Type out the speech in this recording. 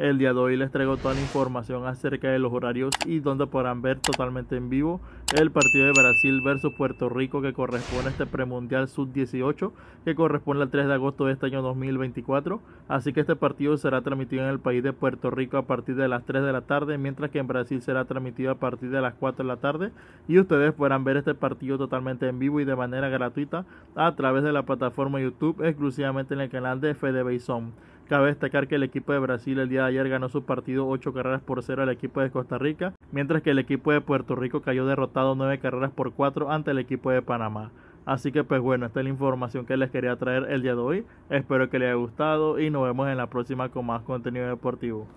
El día de hoy les traigo toda la información acerca de los horarios y donde podrán ver totalmente en vivo el partido de Brasil versus Puerto Rico que corresponde a este premundial sub-18 que corresponde al 3 de agosto de este año 2024. Así que este partido será transmitido en el país de Puerto Rico a partir de las 3 de la tarde, mientras que en Brasil será transmitido a partir de las 4 de la tarde y ustedes podrán ver este partido totalmente en vivo y de manera gratuita a través de la plataforma YouTube exclusivamente en el canal de Zone. Cabe destacar que el equipo de Brasil el día de ayer ganó su partido 8 carreras por 0 al equipo de Costa Rica, mientras que el equipo de Puerto Rico cayó derrotado 9 carreras por 4 ante el equipo de Panamá. Así que pues bueno, esta es la información que les quería traer el día de hoy. Espero que les haya gustado y nos vemos en la próxima con más contenido deportivo.